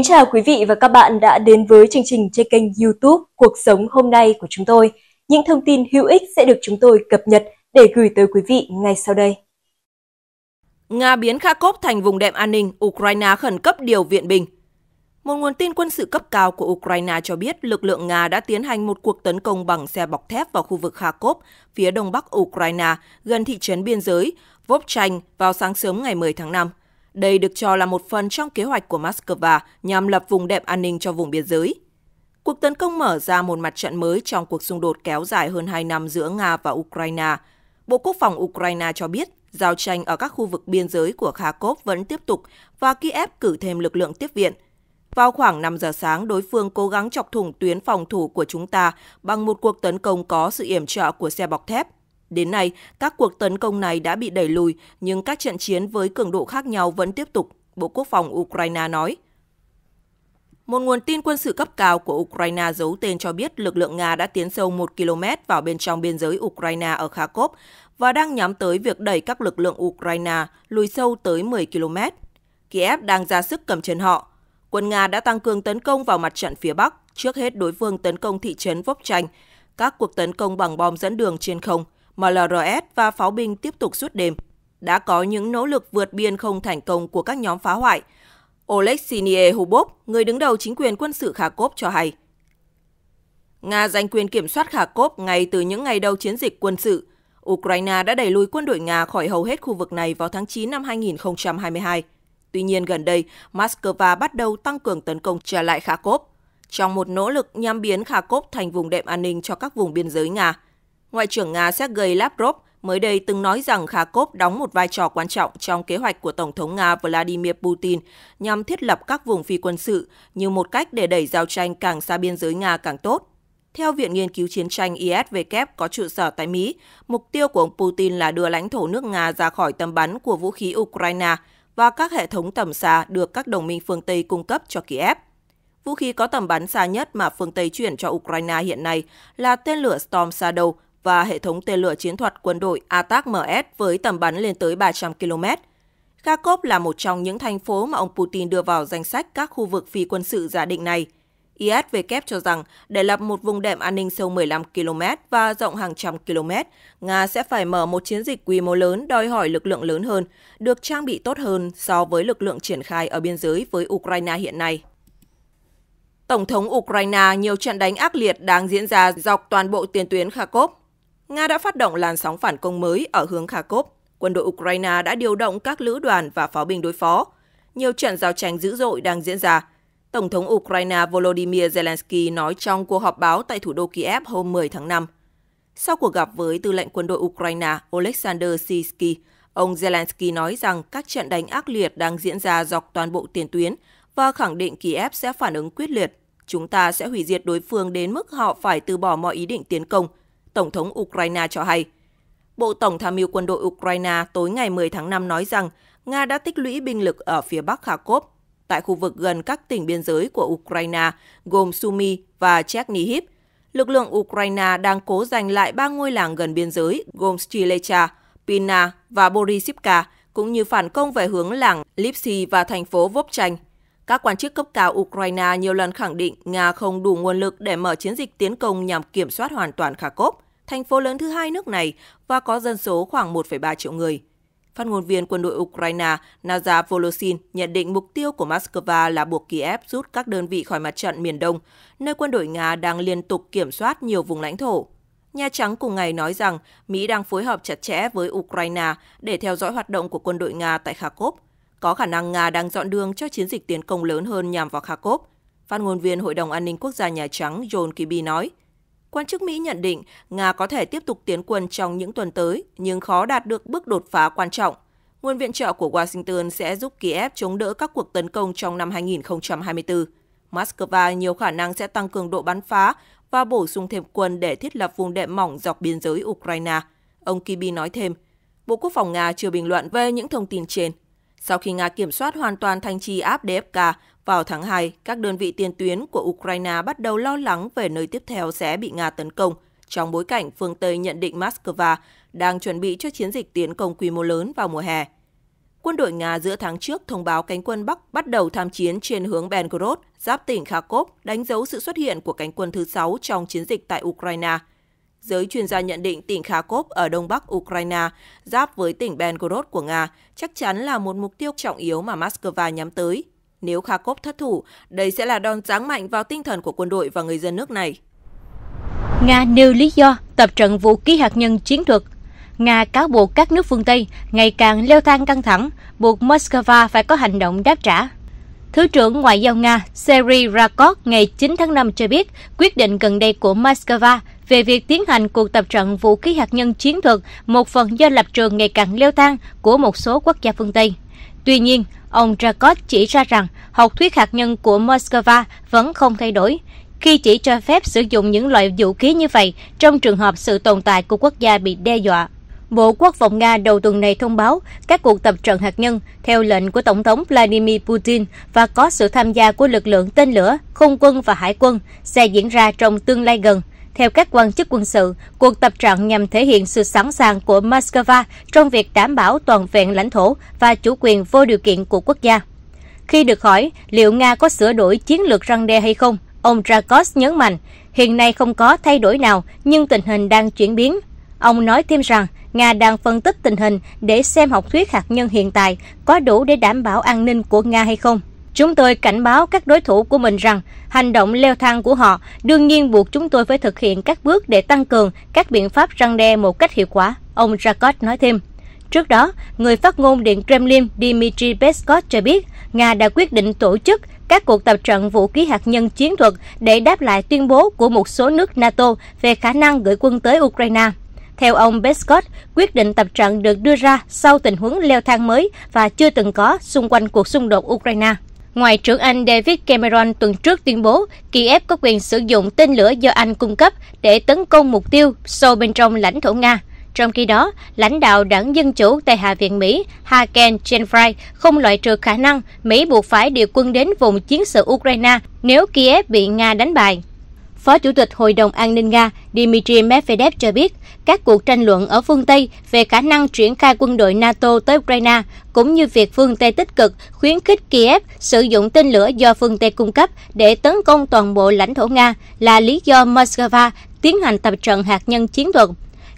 Kính chào quý vị và các bạn đã đến với chương trình trên kênh YouTube Cuộc sống hôm nay của chúng tôi. Những thông tin hữu ích sẽ được chúng tôi cập nhật để gửi tới quý vị ngay sau đây. Nga biến Kharkov thành vùng đệm an ninh, Ukraine khẩn cấp điều viện binh. Một nguồn tin quân sự cấp cao của Ukraine cho biết lực lượng Nga đã tiến hành một cuộc tấn công bằng xe bọc thép vào khu vực Kharkov, phía đông bắc Ukraine, gần thị trấn biên giới Vovchanh vào sáng sớm ngày 10 tháng 5. Đây được cho là một phần trong kế hoạch của Moscow nhằm lập vùng đệm an ninh cho vùng biên giới. Cuộc tấn công mở ra một mặt trận mới trong cuộc xung đột kéo dài hơn 2 năm giữa Nga và Ukraine. Bộ Quốc phòng Ukraine cho biết giao tranh ở các khu vực biên giới của Kharkov vẫn tiếp tục và Kiev cử thêm lực lượng tiếp viện. Vào khoảng 5 giờ sáng, đối phương cố gắng chọc thủng tuyến phòng thủ của chúng ta bằng một cuộc tấn công có sự yểm trợ của xe bọc thép – Đến nay, các cuộc tấn công này đã bị đẩy lùi, nhưng các trận chiến với cường độ khác nhau vẫn tiếp tục, Bộ Quốc phòng Ukraine nói. Một nguồn tin quân sự cấp cao của Ukraine giấu tên cho biết lực lượng Nga đã tiến sâu 1 km vào bên trong biên giới Ukraine ở Kharkov và đang nhắm tới việc đẩy các lực lượng Ukraine lùi sâu tới 10 km. Kiev đang ra sức cầm chân họ. Quân Nga đã tăng cường tấn công vào mặt trận phía Bắc, trước hết đối phương tấn công thị trấn Vốc Tranh, các cuộc tấn công bằng bom dẫn đường trên không – MLRS và pháo binh tiếp tục suốt đêm. Đã có những nỗ lực vượt biên không thành công của các nhóm phá hoại. Oleksinie Hubov, người đứng đầu chính quyền quân sự Kharkov cho hay. Nga giành quyền kiểm soát Kharkov ngay từ những ngày đầu chiến dịch quân sự. Ukraine đã đẩy lùi quân đội Nga khỏi hầu hết khu vực này vào tháng 9 năm 2022. Tuy nhiên, gần đây, Moscow bắt đầu tăng cường tấn công trở lại Kharkov trong một nỗ lực nhằm biến Kharkov thành vùng đệm an ninh cho các vùng biên giới Nga. Ngoại trưởng Nga Sergei Lavrov mới đây từng nói rằng Kharkov đóng một vai trò quan trọng trong kế hoạch của Tổng thống Nga Vladimir Putin nhằm thiết lập các vùng phi quân sự như một cách để đẩy giao tranh càng xa biên giới Nga càng tốt. Theo Viện Nghiên cứu Chiến tranh ISW có trụ sở tại Mỹ, mục tiêu của ông Putin là đưa lãnh thổ nước Nga ra khỏi tầm bắn của vũ khí Ukraine và các hệ thống tầm xa được các đồng minh phương Tây cung cấp cho Kiev. Vũ khí có tầm bắn xa nhất mà phương Tây chuyển cho Ukraine hiện nay là tên lửa Storm Shadow và hệ thống tên lửa chiến thuật quân đội ATAC-MS với tầm bắn lên tới 300 km. Kharkov là một trong những thành phố mà ông Putin đưa vào danh sách các khu vực phi quân sự giả định này. IsvK cho rằng để lập một vùng đệm an ninh sâu 15 km và rộng hàng trăm km, Nga sẽ phải mở một chiến dịch quy mô lớn đòi hỏi lực lượng lớn hơn, được trang bị tốt hơn so với lực lượng triển khai ở biên giới với Ukraine hiện nay. Tổng thống Ukraine nhiều trận đánh ác liệt đang diễn ra dọc toàn bộ tiền tuyến Kharkov Nga đã phát động làn sóng phản công mới ở hướng Kharkov. Quân đội Ukraine đã điều động các lữ đoàn và pháo binh đối phó. Nhiều trận giao tranh dữ dội đang diễn ra. Tổng thống Ukraine Volodymyr Zelensky nói trong cuộc họp báo tại thủ đô Kiev hôm 10 tháng 5. Sau cuộc gặp với tư lệnh quân đội Ukraine Oleksandr Sisky, ông Zelensky nói rằng các trận đánh ác liệt đang diễn ra dọc toàn bộ tiền tuyến và khẳng định Kiev sẽ phản ứng quyết liệt. Chúng ta sẽ hủy diệt đối phương đến mức họ phải từ bỏ mọi ý định tiến công – Tổng thống Ukraine cho hay. Bộ Tổng tham mưu quân đội Ukraine tối ngày 10 tháng 5 nói rằng Nga đã tích lũy binh lực ở phía bắc Kharkov, tại khu vực gần các tỉnh biên giới của Ukraine, gồm Sumy và Chernihiv. Lực lượng Ukraine đang cố giành lại ba ngôi làng gần biên giới, gồm Stilecha, Pina và Borisivka, cũng như phản công về hướng làng Lipsy và thành phố Vovchanh các quan chức cấp cao Ukraine nhiều lần khẳng định Nga không đủ nguồn lực để mở chiến dịch tiến công nhằm kiểm soát hoàn toàn Kharkov, thành phố lớn thứ hai nước này và có dân số khoảng 1,3 triệu người. Phát ngôn viên quân đội Ukraine Naza Volosin nhận định mục tiêu của Moscow là buộc Kiev rút các đơn vị khỏi mặt trận miền Đông, nơi quân đội Nga đang liên tục kiểm soát nhiều vùng lãnh thổ. Nhà Trắng cùng ngày nói rằng Mỹ đang phối hợp chặt chẽ với Ukraine để theo dõi hoạt động của quân đội Nga tại Kharkov – có khả năng Nga đang dọn đường cho chiến dịch tiến công lớn hơn nhằm vào Kharkov. Phát ngôn viên Hội đồng An ninh Quốc gia Nhà Trắng John Kirby nói, quan chức Mỹ nhận định Nga có thể tiếp tục tiến quân trong những tuần tới, nhưng khó đạt được bước đột phá quan trọng. Nguồn viện trợ của Washington sẽ giúp Kiev chống đỡ các cuộc tấn công trong năm 2024. Moscow nhiều khả năng sẽ tăng cường độ bắn phá và bổ sung thêm quân để thiết lập vùng đệm mỏng dọc biên giới Ukraine. Ông Kirby nói thêm, Bộ Quốc phòng Nga chưa bình luận về những thông tin trên. Sau khi Nga kiểm soát hoàn toàn thành trì Abdevka vào tháng 2, các đơn vị tiền tuyến của Ukraine bắt đầu lo lắng về nơi tiếp theo sẽ bị Nga tấn công, trong bối cảnh phương Tây nhận định Moscow đang chuẩn bị cho chiến dịch tiến công quy mô lớn vào mùa hè. Quân đội Nga giữa tháng trước thông báo cánh quân Bắc bắt đầu tham chiến trên hướng Belgorod, giáp tỉnh Kharkov, đánh dấu sự xuất hiện của cánh quân thứ 6 trong chiến dịch tại Ukraine – Giới chuyên gia nhận định tỉnh Kharkov ở đông bắc Ukraine, giáp với tỉnh Belgorod của Nga, chắc chắn là một mục tiêu trọng yếu mà Moscow nhắm tới. Nếu Kharkov thất thủ, đây sẽ là đòn giáng mạnh vào tinh thần của quân đội và người dân nước này. Nga nêu lý do tập trận vũ khí hạt nhân chiến thuật. Nga cáo buộc các nước phương Tây ngày càng leo thang căng thẳng, buộc Moscow phải có hành động đáp trả. Thứ trưởng Ngoại giao Nga Sergei Rakov ngày 9 tháng 5 cho biết quyết định gần đây của Moscow về việc tiến hành cuộc tập trận vũ khí hạt nhân chiến thuật một phần do lập trường ngày càng leo thang của một số quốc gia phương Tây. Tuy nhiên, ông Rakov chỉ ra rằng học thuyết hạt nhân của Moscow vẫn không thay đổi, khi chỉ cho phép sử dụng những loại vũ khí như vậy trong trường hợp sự tồn tại của quốc gia bị đe dọa. Bộ Quốc phòng Nga đầu tuần này thông báo các cuộc tập trận hạt nhân theo lệnh của Tổng thống Vladimir Putin và có sự tham gia của lực lượng tên lửa, không quân và hải quân sẽ diễn ra trong tương lai gần. Theo các quan chức quân sự, cuộc tập trận nhằm thể hiện sự sẵn sàng của Moscow trong việc đảm bảo toàn vẹn lãnh thổ và chủ quyền vô điều kiện của quốc gia. Khi được hỏi liệu Nga có sửa đổi chiến lược răng đe hay không, ông Rakos nhấn mạnh hiện nay không có thay đổi nào nhưng tình hình đang chuyển biến Ông nói thêm rằng Nga đang phân tích tình hình để xem học thuyết hạt nhân hiện tại có đủ để đảm bảo an ninh của Nga hay không. Chúng tôi cảnh báo các đối thủ của mình rằng hành động leo thang của họ đương nhiên buộc chúng tôi phải thực hiện các bước để tăng cường các biện pháp răng đe một cách hiệu quả, ông Rakot nói thêm. Trước đó, người phát ngôn Điện Kremlin Dmitry Peskov cho biết Nga đã quyết định tổ chức các cuộc tập trận vũ khí hạt nhân chiến thuật để đáp lại tuyên bố của một số nước NATO về khả năng gửi quân tới Ukraine. Theo ông Bescott, quyết định tập trận được đưa ra sau tình huống leo thang mới và chưa từng có xung quanh cuộc xung đột Ukraine. Ngoại trưởng Anh David Cameron tuần trước tuyên bố Kiev có quyền sử dụng tên lửa do Anh cung cấp để tấn công mục tiêu sâu bên trong lãnh thổ Nga. Trong khi đó, lãnh đạo đảng Dân Chủ tại Hạ viện Mỹ Haken Jenfrey không loại trừ khả năng Mỹ buộc phải điều quân đến vùng chiến sự Ukraine nếu Kiev bị Nga đánh bại. Phó Chủ tịch Hội đồng An ninh Nga Dmitry Medvedev cho biết, các cuộc tranh luận ở phương Tây về khả năng triển khai quân đội NATO tới Ukraine, cũng như việc phương Tây tích cực khuyến khích Kiev sử dụng tên lửa do phương Tây cung cấp để tấn công toàn bộ lãnh thổ Nga là lý do Moscow tiến hành tập trận hạt nhân chiến thuật.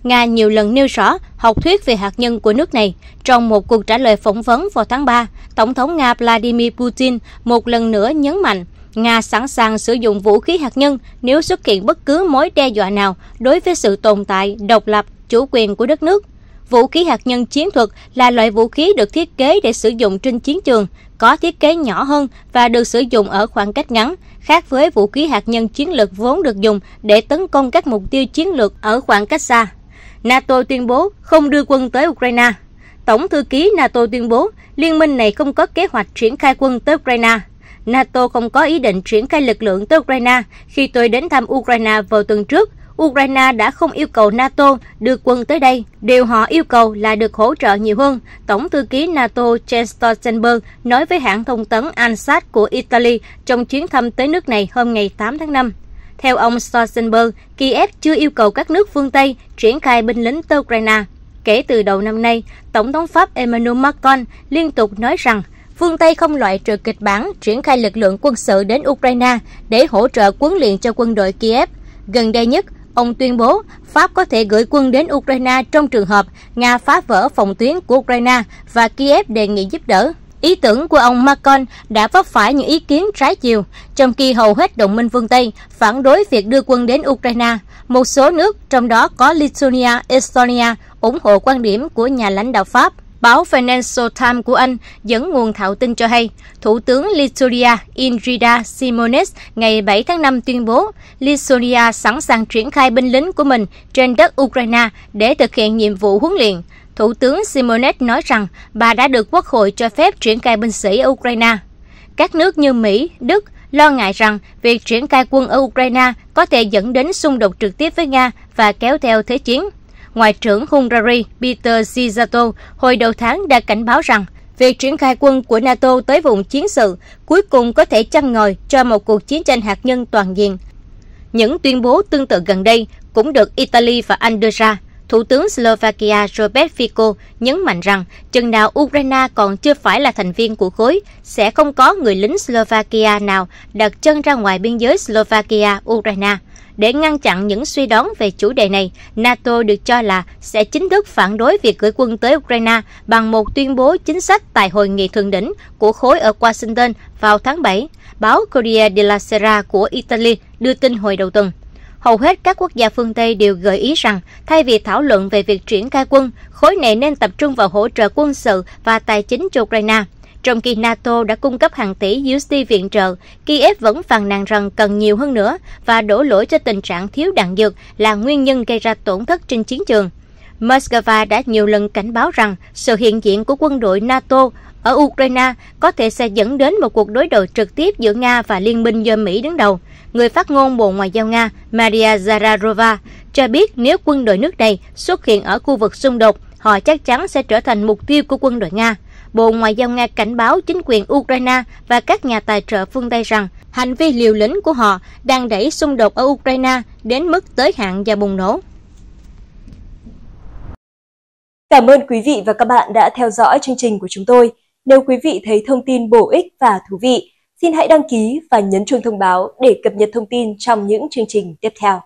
Nga nhiều lần nêu rõ học thuyết về hạt nhân của nước này. Trong một cuộc trả lời phỏng vấn vào tháng 3, Tổng thống Nga Vladimir Putin một lần nữa nhấn mạnh Nga sẵn sàng sử dụng vũ khí hạt nhân nếu xuất hiện bất cứ mối đe dọa nào đối với sự tồn tại, độc lập, chủ quyền của đất nước. Vũ khí hạt nhân chiến thuật là loại vũ khí được thiết kế để sử dụng trên chiến trường, có thiết kế nhỏ hơn và được sử dụng ở khoảng cách ngắn, khác với vũ khí hạt nhân chiến lược vốn được dùng để tấn công các mục tiêu chiến lược ở khoảng cách xa. NATO tuyên bố không đưa quân tới Ukraine. Tổng thư ký NATO tuyên bố liên minh này không có kế hoạch triển khai quân tới Ukraine NATO không có ý định triển khai lực lượng tới Ukraine. Khi tôi đến thăm Ukraine vào tuần trước, Ukraine đã không yêu cầu NATO đưa quân tới đây. Điều họ yêu cầu là được hỗ trợ nhiều hơn. Tổng thư ký NATO Jens Stoltenberg nói với hãng thông tấn Ansat của Italy trong chuyến thăm tới nước này hôm ngày 8 tháng 5. Theo ông Stoltenberg, Kiev chưa yêu cầu các nước phương Tây triển khai binh lính tới Ukraine. Kể từ đầu năm nay, Tổng thống Pháp Emmanuel Macron liên tục nói rằng phương Tây không loại trừ kịch bản triển khai lực lượng quân sự đến Ukraine để hỗ trợ huấn luyện cho quân đội Kiev. Gần đây nhất, ông tuyên bố Pháp có thể gửi quân đến Ukraine trong trường hợp Nga phá vỡ phòng tuyến của Ukraine và Kiev đề nghị giúp đỡ. Ý tưởng của ông Macron đã vấp phải những ý kiến trái chiều, trong khi hầu hết đồng minh phương Tây phản đối việc đưa quân đến Ukraine. Một số nước, trong đó có Lithuania, Estonia, ủng hộ quan điểm của nhà lãnh đạo Pháp. Báo Financial Times của Anh dẫn nguồn thạo tin cho hay, Thủ tướng Lithuania Ingrida Simones ngày 7 tháng 5 tuyên bố Lithuania sẵn sàng triển khai binh lính của mình trên đất Ukraine để thực hiện nhiệm vụ huấn luyện. Thủ tướng Simonet nói rằng bà đã được Quốc hội cho phép triển khai binh sĩ ở Ukraine. Các nước như Mỹ, Đức lo ngại rằng việc triển khai quân ở Ukraine có thể dẫn đến xung đột trực tiếp với Nga và kéo theo thế chiến. Ngoại trưởng Hungary Peter Zizato hồi đầu tháng đã cảnh báo rằng việc triển khai quân của NATO tới vùng chiến sự cuối cùng có thể châm ngòi cho một cuộc chiến tranh hạt nhân toàn diện. Những tuyên bố tương tự gần đây cũng được Italy và Anh đưa ra – Thủ tướng Slovakia Robert Fico nhấn mạnh rằng chừng nào Ukraine còn chưa phải là thành viên của khối, sẽ không có người lính Slovakia nào đặt chân ra ngoài biên giới Slovakia-Ukraine. Để ngăn chặn những suy đoán về chủ đề này, NATO được cho là sẽ chính thức phản đối việc gửi quân tới Ukraine bằng một tuyên bố chính sách tại hội nghị thượng đỉnh của khối ở Washington vào tháng 7. Báo Corriere della Sera của Italy đưa tin hồi đầu tuần hầu hết các quốc gia phương Tây đều gợi ý rằng thay vì thảo luận về việc triển khai quân, khối này nên tập trung vào hỗ trợ quân sự và tài chính cho Ukraine. Trong khi NATO đã cung cấp hàng tỷ USD viện trợ, Kiev vẫn phàn nàn rằng cần nhiều hơn nữa và đổ lỗi cho tình trạng thiếu đạn dược là nguyên nhân gây ra tổn thất trên chiến trường. Moscow đã nhiều lần cảnh báo rằng sự hiện diện của quân đội NATO ở Ukraine có thể sẽ dẫn đến một cuộc đối đầu trực tiếp giữa Nga và liên minh do Mỹ đứng đầu. Người phát ngôn Bộ Ngoại giao Nga Maria Zararova cho biết nếu quân đội nước này xuất hiện ở khu vực xung đột, họ chắc chắn sẽ trở thành mục tiêu của quân đội Nga. Bộ Ngoại giao Nga cảnh báo chính quyền Ukraine và các nhà tài trợ phương Tây rằng hành vi liều lĩnh của họ đang đẩy xung đột ở Ukraine đến mức tới hạn và bùng nổ. Cảm ơn quý vị và các bạn đã theo dõi chương trình của chúng tôi. Nếu quý vị thấy thông tin bổ ích và thú vị, xin hãy đăng ký và nhấn chuông thông báo để cập nhật thông tin trong những chương trình tiếp theo.